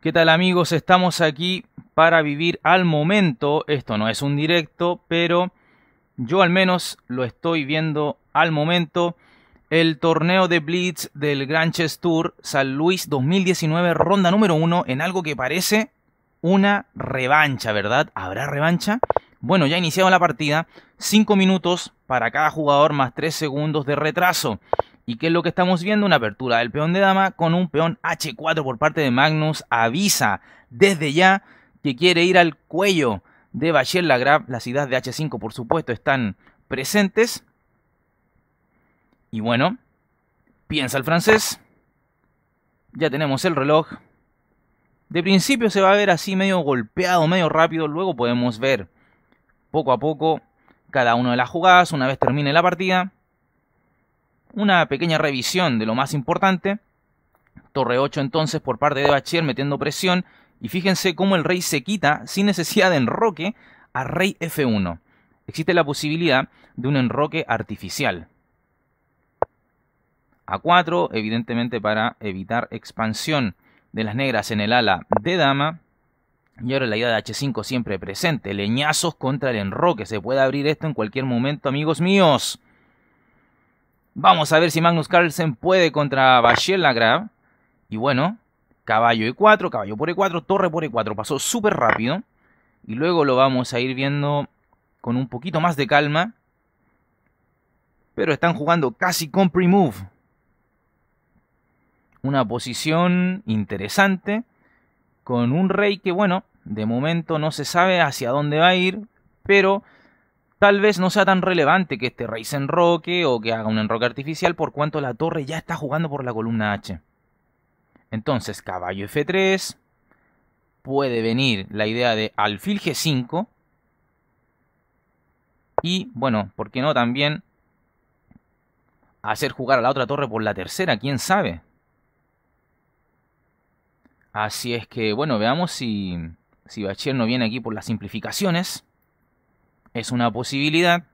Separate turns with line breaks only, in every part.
¿Qué tal amigos? Estamos aquí para vivir al momento. Esto no es un directo, pero yo al menos lo estoy viendo al momento. El torneo de Blitz del Grand Chess Tour San Luis 2019, ronda número uno, en algo que parece una revancha, ¿verdad? ¿Habrá revancha? Bueno, ya iniciado la partida. 5 minutos para cada jugador más 3 segundos de retraso. ¿Y qué es lo que estamos viendo? Una apertura del peón de dama con un peón H4 por parte de Magnus. Avisa desde ya que quiere ir al cuello de la Lagrave. Las ideas de H5, por supuesto, están presentes. Y bueno, piensa el francés. Ya tenemos el reloj. De principio se va a ver así medio golpeado, medio rápido. Luego podemos ver poco a poco cada una de las jugadas una vez termine la partida una pequeña revisión de lo más importante. Torre 8 entonces por parte de Bachir metiendo presión y fíjense cómo el rey se quita sin necesidad de enroque a rey F1. Existe la posibilidad de un enroque artificial. A4, evidentemente para evitar expansión de las negras en el ala de dama. Y ahora la idea de H5 siempre presente. Leñazos contra el enroque. Se puede abrir esto en cualquier momento, amigos míos. Vamos a ver si Magnus Carlsen puede contra Bachel Lagrave. Y bueno, caballo E4, caballo por E4, torre por E4. Pasó súper rápido. Y luego lo vamos a ir viendo con un poquito más de calma. Pero están jugando casi con pre-move. Una posición interesante. Con un rey que, bueno, de momento no se sabe hacia dónde va a ir. Pero Tal vez no sea tan relevante que este rey se enroque o que haga un enroque artificial por cuanto la torre ya está jugando por la columna H. Entonces, caballo F3, puede venir la idea de alfil G5 y, bueno, ¿por qué no también hacer jugar a la otra torre por la tercera? ¿Quién sabe? Así es que, bueno, veamos si, si Bachir no viene aquí por las simplificaciones es una posibilidad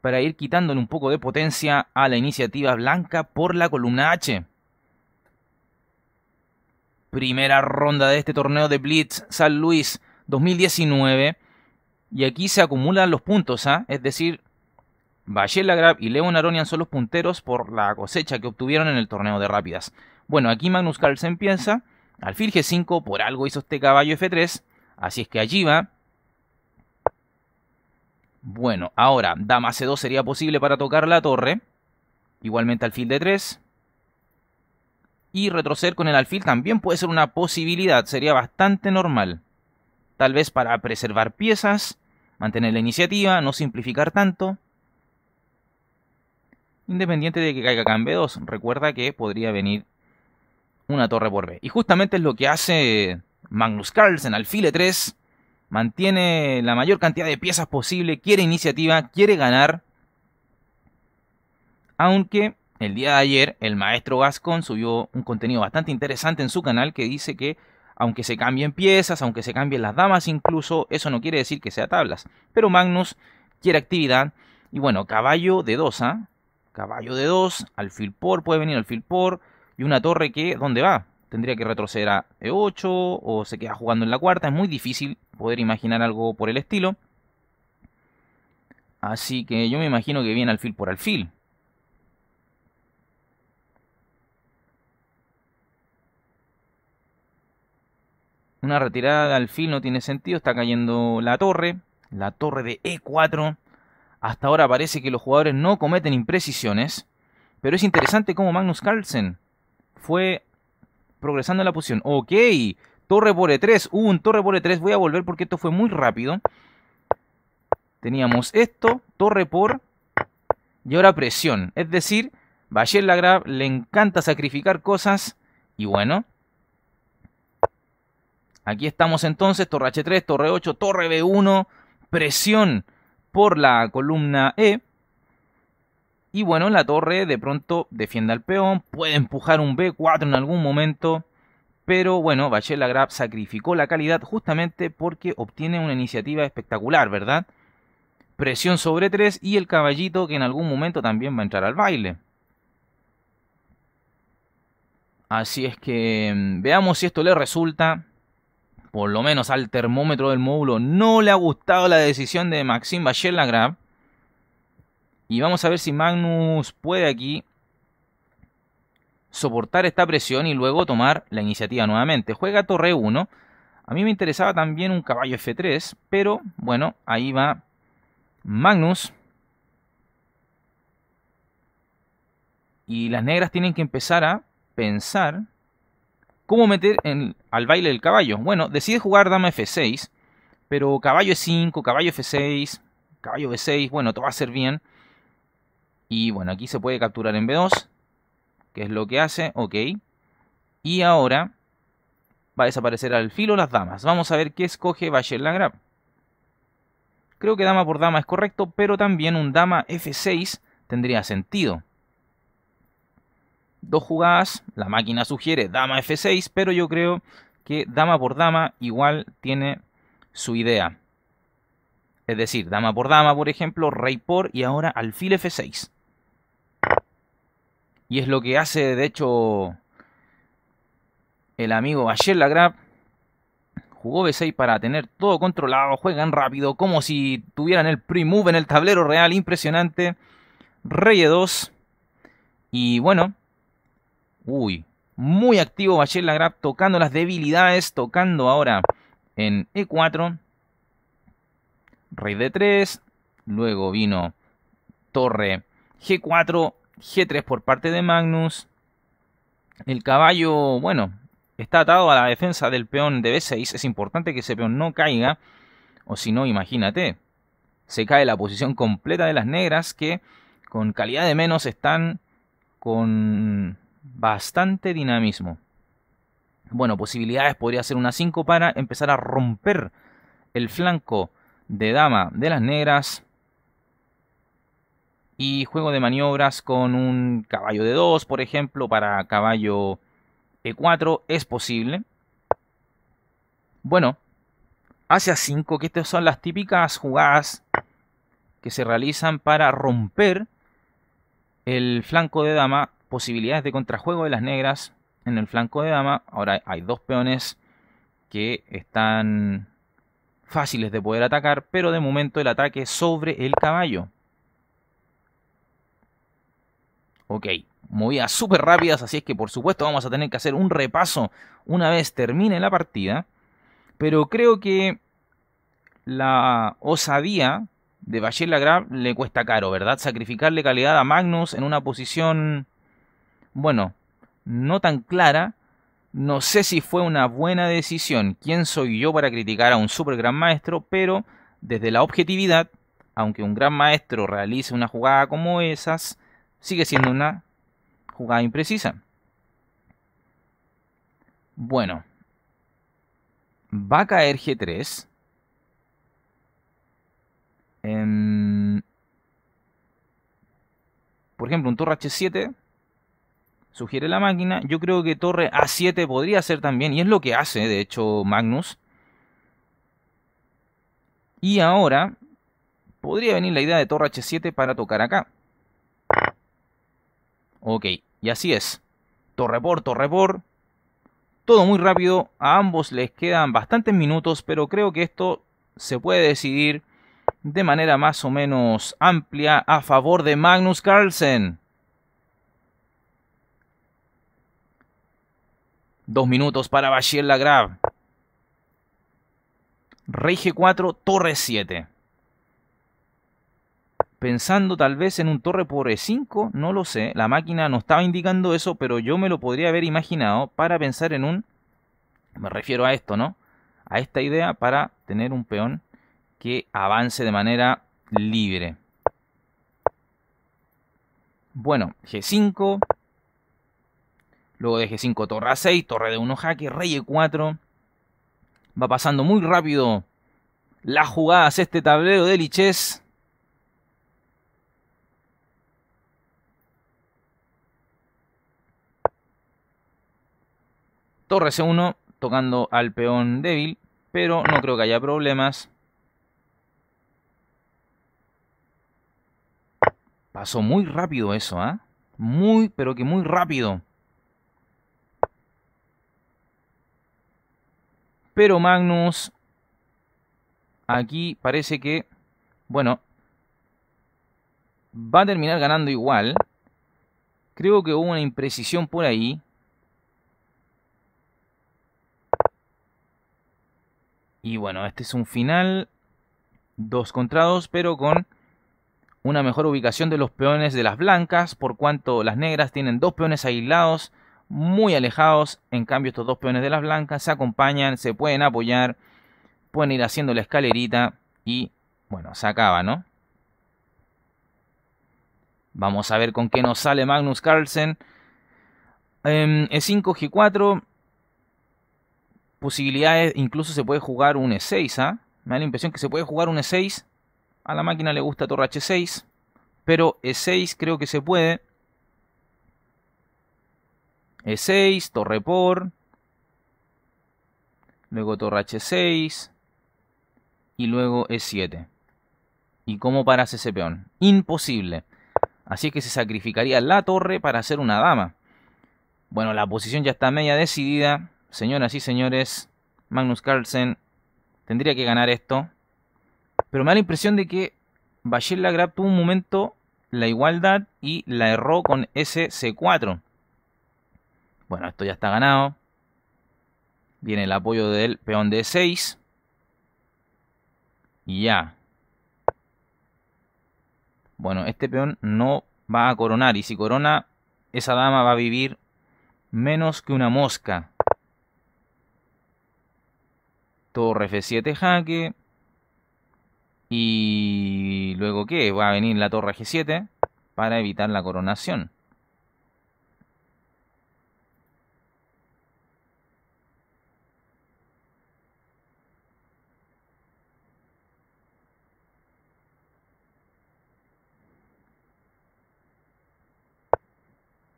para ir quitándole un poco de potencia a la iniciativa blanca por la columna H. Primera ronda de este torneo de Blitz San Luis 2019. Y aquí se acumulan los puntos, ¿ah? es decir, Valle Grab y Leon Aronian son los punteros por la cosecha que obtuvieron en el torneo de rápidas. Bueno, aquí Magnus Carlsen piensa, alfil G5 por algo hizo este caballo F3, así es que allí va, bueno, ahora, dama c2 sería posible para tocar la torre. Igualmente alfil de 3 Y retroceder con el alfil también puede ser una posibilidad, sería bastante normal. Tal vez para preservar piezas, mantener la iniciativa, no simplificar tanto. Independiente de que caiga acá en B2, recuerda que podría venir una torre por B. Y justamente es lo que hace Magnus Carlsen, alfil 3 mantiene la mayor cantidad de piezas posible, quiere iniciativa, quiere ganar. Aunque el día de ayer el maestro Gascon subió un contenido bastante interesante en su canal que dice que aunque se cambien piezas, aunque se cambien las damas incluso, eso no quiere decir que sea tablas. Pero Magnus quiere actividad y bueno, caballo de dos, a ¿ah? caballo de dos, alfil por, puede venir alfil por y una torre que, ¿dónde va? tendría que retroceder a E8 o se queda jugando en la cuarta. Es muy difícil poder imaginar algo por el estilo. Así que yo me imagino que viene alfil por alfil. Una retirada al alfil no tiene sentido, está cayendo la torre, la torre de E4. Hasta ahora parece que los jugadores no cometen imprecisiones, pero es interesante cómo Magnus Carlsen fue progresando en la posición. Ok, torre por E3, un torre por E3. Voy a volver porque esto fue muy rápido. Teníamos esto, torre por... Y ahora presión. Es decir, Bayer Lagrave le encanta sacrificar cosas. Y bueno. Aquí estamos entonces, torre H3, torre 8, torre B1. Presión por la columna E. Y bueno, la torre de pronto defiende al peón, puede empujar un B4 en algún momento. Pero bueno, Grab sacrificó la calidad justamente porque obtiene una iniciativa espectacular, ¿verdad? Presión sobre 3 y el caballito que en algún momento también va a entrar al baile. Así es que mm, veamos si esto le resulta. Por lo menos al termómetro del módulo no le ha gustado la decisión de Maxime Lagrave. Y vamos a ver si Magnus puede aquí soportar esta presión y luego tomar la iniciativa nuevamente. Juega torre 1. A mí me interesaba también un caballo F3, pero bueno, ahí va Magnus. Y las negras tienen que empezar a pensar cómo meter en, al baile el caballo. Bueno, decide jugar dama F6, pero caballo E5, caballo F6, caballo B6, bueno, todo va a ser bien. Y bueno, aquí se puede capturar en B2, que es lo que hace, ok. Y ahora va a desaparecer al filo las damas. Vamos a ver qué escoge Bayer Lagrab. Creo que dama por dama es correcto, pero también un dama F6 tendría sentido. Dos jugadas, la máquina sugiere dama F6, pero yo creo que dama por dama igual tiene su idea. Es decir, dama por dama, por ejemplo, rey por y ahora alfil F6. Y es lo que hace, de hecho, el amigo Bayer Jugó B6 para tener todo controlado. Juegan rápido, como si tuvieran el pre-move en el tablero real. Impresionante. Rey 2. Y bueno. Uy. Muy activo Bayer tocando las debilidades. Tocando ahora en E4. Rey D3. Luego vino torre G4. G3 por parte de Magnus. El caballo, bueno, está atado a la defensa del peón de B6. Es importante que ese peón no caiga. O si no, imagínate. Se cae la posición completa de las negras que con calidad de menos están con bastante dinamismo. Bueno, posibilidades podría ser una 5 para empezar a romper el flanco de dama de las negras y juego de maniobras con un caballo de 2, por ejemplo, para caballo E4 es posible. Bueno, hacia 5, que estas son las típicas jugadas que se realizan para romper el flanco de dama, posibilidades de contrajuego de las negras en el flanco de dama. Ahora hay dos peones que están fáciles de poder atacar, pero de momento el ataque sobre el caballo. Ok, movidas súper rápidas, así es que por supuesto vamos a tener que hacer un repaso una vez termine la partida. Pero creo que la osadía de Bachel Lagrave le cuesta caro, ¿verdad? Sacrificarle calidad a Magnus en una posición, bueno, no tan clara. No sé si fue una buena decisión. ¿Quién soy yo para criticar a un super gran maestro? Pero desde la objetividad, aunque un gran maestro realice una jugada como esas, sigue siendo una jugada imprecisa. Bueno, va a caer G3. Por ejemplo, un torre H7 sugiere la máquina. Yo creo que torre A7 podría ser también, y es lo que hace, de hecho, Magnus. Y ahora podría venir la idea de torre H7 para tocar acá. Ok, y así es. Torre por torre por. Todo muy rápido. A ambos les quedan bastantes minutos, pero creo que esto se puede decidir de manera más o menos amplia a favor de Magnus Carlsen. Dos minutos para Bashir Lagrave. Rey G4, Torre 7 pensando tal vez en un torre por E5, no lo sé, la máquina no estaba indicando eso, pero yo me lo podría haber imaginado para pensar en un, me refiero a esto, ¿no? A esta idea para tener un peón que avance de manera libre. Bueno, G5, luego de G5 torre A6, torre de 1 jaque, rey E4, va pasando muy rápido las jugadas este tablero de Liches. Torre C1 tocando al peón débil, pero no creo que haya problemas. Pasó muy rápido eso, ¿ah? Muy, pero que muy rápido. Pero Magnus, aquí parece que, bueno, va a terminar ganando igual. Creo que hubo una imprecisión por ahí. Y bueno, este es un final dos contra pero con una mejor ubicación de los peones de las blancas, por cuanto las negras tienen dos peones aislados, muy alejados, en cambio estos dos peones de las blancas se acompañan, se pueden apoyar, pueden ir haciendo la escalerita y bueno, se acaba, ¿no? Vamos a ver con qué nos sale Magnus Carlsen. E5, em, e G4, posibilidades, incluso se puede jugar un E6, ¿ah? Me da la impresión que se puede jugar un E6. A la máquina le gusta torre H6, pero E6 creo que se puede. E6, torre por. Luego torre H6. Y luego E7. ¿Y cómo paras ese peón? Imposible. Así es que se sacrificaría la torre para hacer una dama. Bueno, la posición ya está media decidida. Señoras y señores, Magnus Carlsen tendría que ganar esto. Pero me da la impresión de que Bachir Lagrab tuvo un momento la igualdad y la erró con ese c 4 Bueno, esto ya está ganado. Viene el apoyo del peón de 6 Y ya. Bueno, este peón no va a coronar. Y si corona, esa dama va a vivir menos que una mosca. Torre F7 jaque. Y luego qué? Va a venir la torre G7 para evitar la coronación.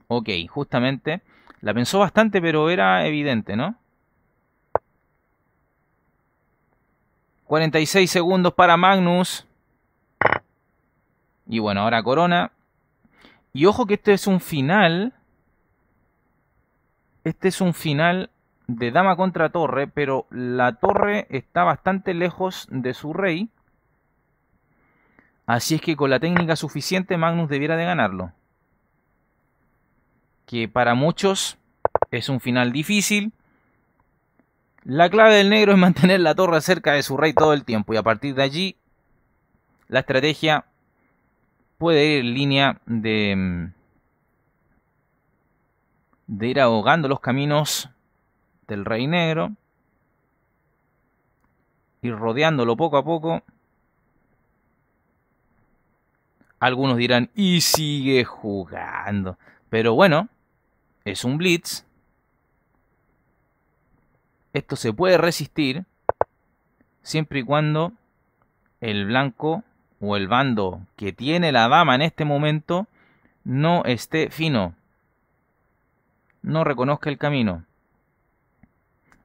Ok, justamente la pensó bastante, pero era evidente, ¿no? 46 segundos para Magnus. Y bueno, ahora Corona. Y ojo que este es un final. Este es un final de dama contra torre, pero la torre está bastante lejos de su rey. Así es que con la técnica suficiente Magnus debiera de ganarlo. Que para muchos es un final difícil. La clave del negro es mantener la torre cerca de su rey todo el tiempo y a partir de allí la estrategia puede ir en línea de, mm, de ir ahogando los caminos del rey negro y rodeándolo poco a poco. Algunos dirán, y sigue jugando. Pero bueno, es un blitz esto se puede resistir siempre y cuando el blanco o el bando que tiene la dama en este momento no esté fino, no reconozca el camino.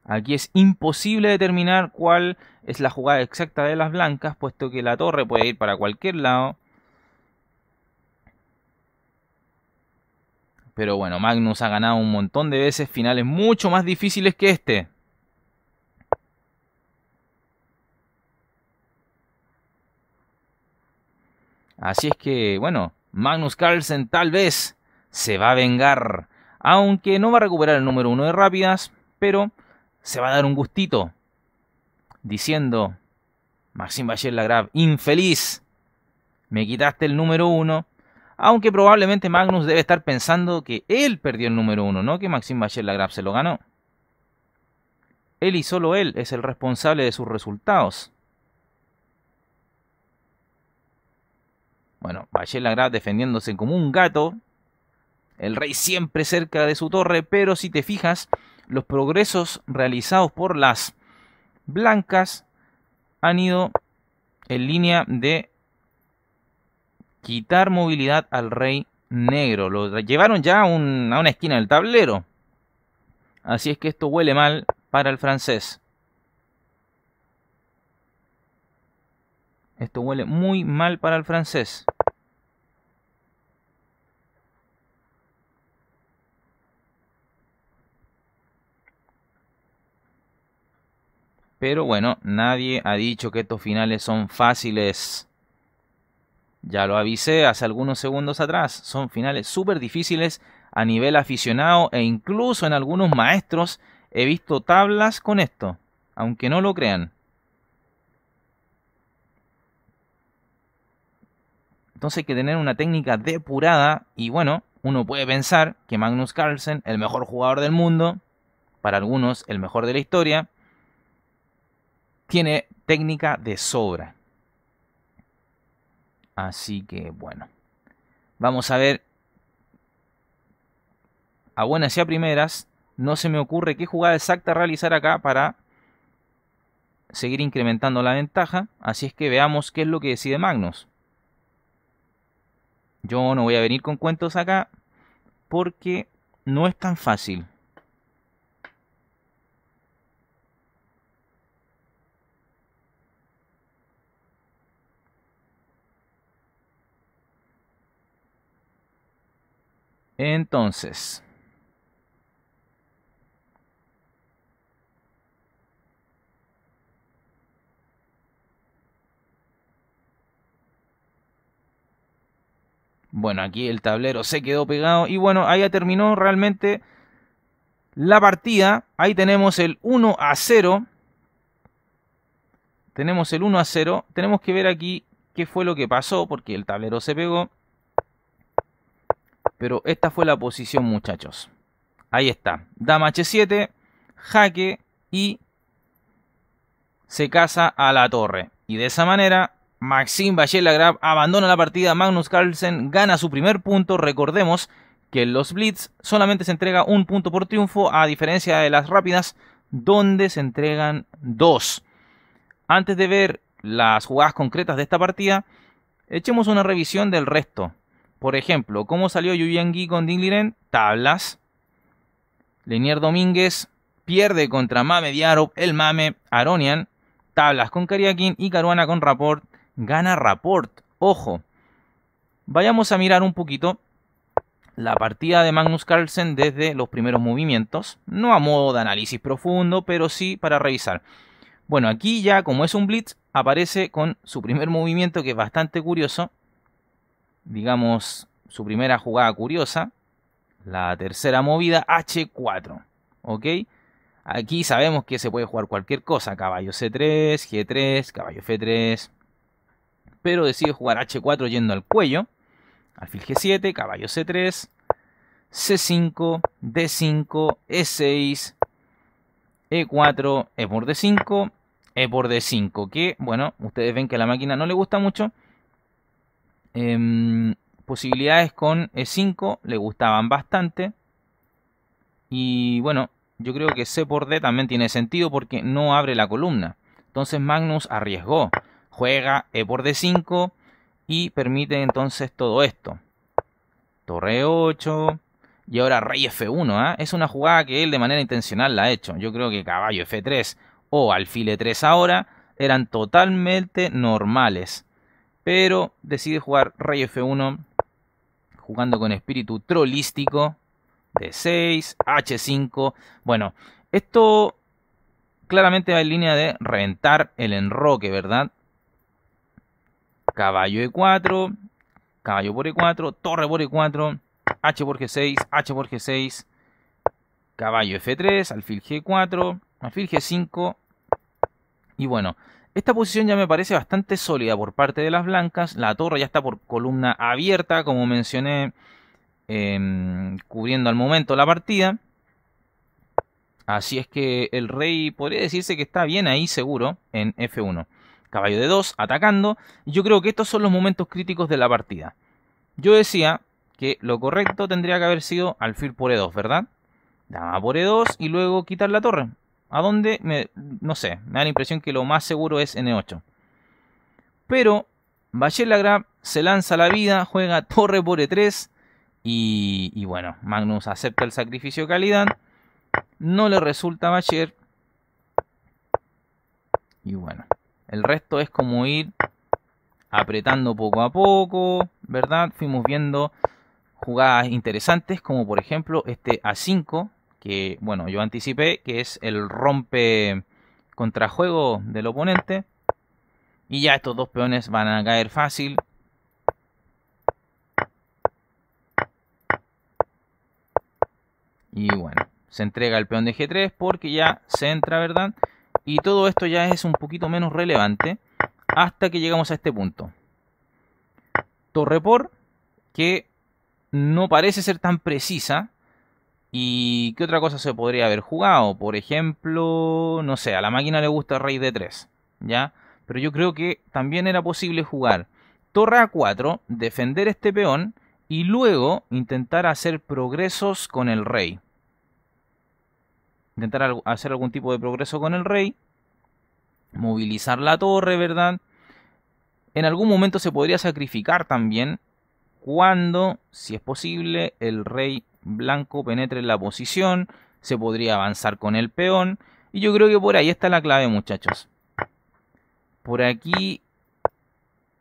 Aquí es imposible determinar cuál es la jugada exacta de las blancas, puesto que la torre puede ir para cualquier lado. Pero bueno, Magnus ha ganado un montón de veces finales mucho más difíciles que este. Así es que, bueno, Magnus Carlsen tal vez se va a vengar. Aunque no va a recuperar el número uno de rápidas, pero se va a dar un gustito. Diciendo, Maxim bachelet Lagrave, infeliz, me quitaste el número uno. Aunque probablemente Magnus debe estar pensando que él perdió el número uno, no que Maxim bachelet Lagrave se lo ganó. Él y solo él es el responsable de sus resultados. Bueno, Valle defendiéndose como un gato. El rey siempre cerca de su torre, pero si te fijas, los progresos realizados por las blancas han ido en línea de quitar movilidad al rey negro. Lo llevaron ya a una esquina del tablero. Así es que esto huele mal para el francés. Esto huele muy mal para el francés. Pero bueno, nadie ha dicho que estos finales son fáciles. Ya lo avisé hace algunos segundos atrás, son finales súper difíciles a nivel aficionado e incluso en algunos maestros he visto tablas con esto, aunque no lo crean. Entonces hay que tener una técnica depurada y bueno, uno puede pensar que Magnus Carlsen, el mejor jugador del mundo, para algunos el mejor de la historia, tiene técnica de sobra. Así que bueno, vamos a ver. A buenas y a primeras, no se me ocurre qué jugada exacta realizar acá para seguir incrementando la ventaja. Así es que veamos qué es lo que decide Magnus. Yo no voy a venir con cuentos acá porque no es tan fácil. Entonces. Bueno, aquí el tablero se quedó pegado. Y bueno, ahí ya terminó realmente la partida. Ahí tenemos el 1 a 0. Tenemos el 1 a 0. Tenemos que ver aquí qué fue lo que pasó, porque el tablero se pegó. Pero esta fue la posición, muchachos. Ahí está. Dama H7, jaque y se casa a la torre. Y de esa manera, Maxim Bachelagrab abandona la partida. Magnus Carlsen gana su primer punto. Recordemos que en los Blitz solamente se entrega un punto por triunfo, a diferencia de las rápidas, donde se entregan dos. Antes de ver las jugadas concretas de esta partida, echemos una revisión del resto. Por ejemplo, ¿cómo salió Gui con Liren? Tablas. Lenier Domínguez pierde contra Mame Diarop, el Mame, Aronian. Tablas con Kariakin y Caruana con Rapport. Gana Rapport. Ojo. Vayamos a mirar un poquito la partida de Magnus Carlsen desde los primeros movimientos. No a modo de análisis profundo, pero sí para revisar. Bueno, aquí ya como es un blitz, aparece con su primer movimiento que es bastante curioso digamos, su primera jugada curiosa, la tercera movida H4, ¿ok? Aquí sabemos que se puede jugar cualquier cosa, caballo C3, G3, caballo F3, pero decide jugar H4 yendo al cuello, alfil G7, caballo C3, C5, D5, E6, E4, E por D5, E por D5, que bueno, ustedes ven que a la máquina no le gusta mucho, Em, posibilidades con E5 le gustaban bastante. Y bueno, yo creo que C por D también tiene sentido porque no abre la columna. Entonces Magnus arriesgó, juega E por D5 y permite entonces todo esto. Torre 8 y ahora Rey F1. ¿ah? Es una jugada que él de manera intencional la ha hecho. Yo creo que caballo F3 o alfil E3 ahora eran totalmente normales. Pero decide jugar Rey F1 jugando con espíritu trollístico. D6, H5. Bueno, esto claramente va en línea de reventar el enroque, ¿verdad? Caballo E4, caballo por E4, torre por E4, H por G6, H por G6, caballo F3, alfil G4, alfil G5. Y bueno, esta posición ya me parece bastante sólida por parte de las blancas. La torre ya está por columna abierta, como mencioné, em, cubriendo al momento la partida. Así es que el rey podría decirse que está bien ahí seguro en F1. Caballo de 2 atacando. Yo creo que estos son los momentos críticos de la partida. Yo decía que lo correcto tendría que haber sido alfil por E2, ¿verdad? Dama por E2 y luego quitar la torre. ¿A dónde? no sé, me da la impresión que lo más seguro es N8. Pero Grab se lanza a la vida, juega torre por E3 y, bueno, Magnus acepta el sacrificio de calidad. No le resulta a Y bueno, el resto es como ir apretando poco a poco, ¿verdad? Fuimos viendo jugadas interesantes como por ejemplo este A5 que, bueno, yo anticipé, que es el rompe contrajuego del oponente. Y ya estos dos peones van a caer fácil. Y bueno, se entrega el peón de G3 porque ya se entra, ¿verdad? Y todo esto ya es un poquito menos relevante hasta que llegamos a este punto. Torre por, que no parece ser tan precisa, ¿Y qué otra cosa se podría haber jugado? Por ejemplo, no sé, a la máquina le gusta Rey de 3, ¿ya? Pero yo creo que también era posible jugar torre a 4, defender este peón y luego intentar hacer progresos con el rey. Intentar hacer algún tipo de progreso con el rey. Movilizar la torre, ¿verdad? En algún momento se podría sacrificar también cuando, si es posible, el rey blanco penetre en la posición, se podría avanzar con el peón. Y yo creo que por ahí está la clave, muchachos. Por aquí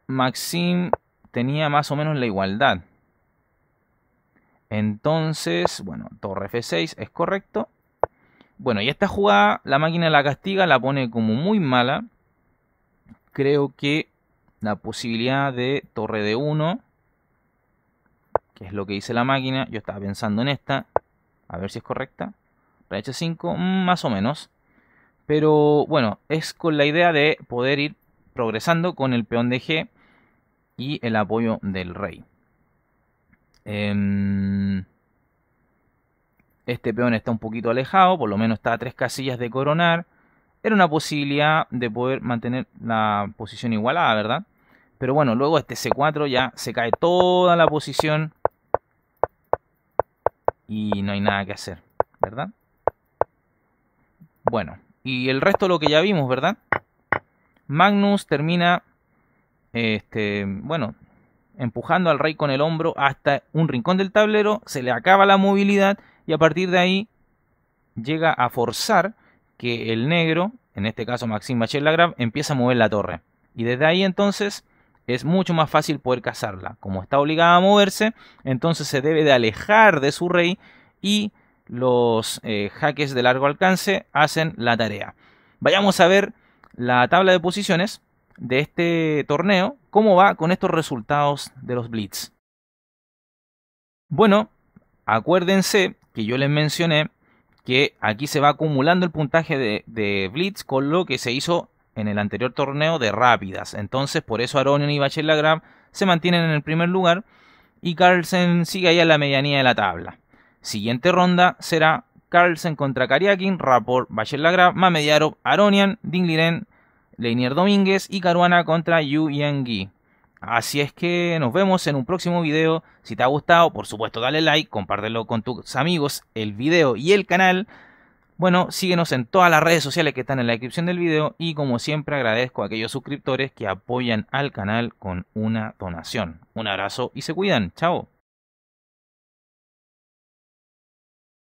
Maxim tenía más o menos la igualdad. Entonces, bueno, torre F6 es correcto. Bueno, y esta jugada la máquina la castiga, la pone como muy mala. Creo que la posibilidad de torre D1 es lo que dice la máquina. Yo estaba pensando en esta, a ver si es correcta. h 5, mm, más o menos. Pero bueno, es con la idea de poder ir progresando con el peón de G y el apoyo del rey. Em, este peón está un poquito alejado, por lo menos está a tres casillas de coronar. Era una posibilidad de poder mantener la posición igualada, ¿verdad? Pero bueno, luego este C4 ya se cae toda la posición y no hay nada que hacer, ¿verdad? Bueno, y el resto lo que ya vimos, ¿verdad? Magnus termina, este, bueno, empujando al rey con el hombro hasta un rincón del tablero, se le acaba la movilidad y a partir de ahí llega a forzar que el negro, en este caso Maxim Bachel Lagrave, empieza a mover la torre. Y desde ahí entonces es mucho más fácil poder cazarla. Como está obligada a moverse, entonces se debe de alejar de su rey y los eh, jaques de largo alcance hacen la tarea. Vayamos a ver la tabla de posiciones de este torneo, cómo va con estos resultados de los Blitz. Bueno, acuérdense que yo les mencioné que aquí se va acumulando el puntaje de, de Blitz con lo que se hizo en el anterior torneo de rápidas. Entonces, por eso Aronian y Bachelard se mantienen en el primer lugar y Carlsen sigue ahí a la medianía de la tabla. Siguiente ronda será Carlsen contra Kariakin, Rapport, Bachelard Mamedyarov, Aronian, Liren, Leinier Domínguez y Caruana contra Yu Yang Así es que nos vemos en un próximo video. Si te ha gustado, por supuesto dale like, compártelo con tus amigos, el video y el canal. Bueno, síguenos en todas las redes sociales que están en la descripción del video y como siempre agradezco a aquellos suscriptores que apoyan al canal con una donación. Un abrazo y se cuidan. Chao.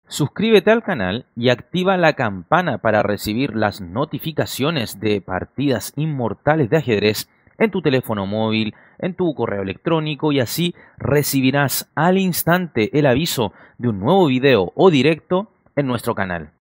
Suscríbete al canal y activa la campana para recibir las notificaciones de partidas inmortales de ajedrez en tu teléfono móvil, en tu correo electrónico y así recibirás al instante el aviso de un nuevo video o directo en nuestro canal.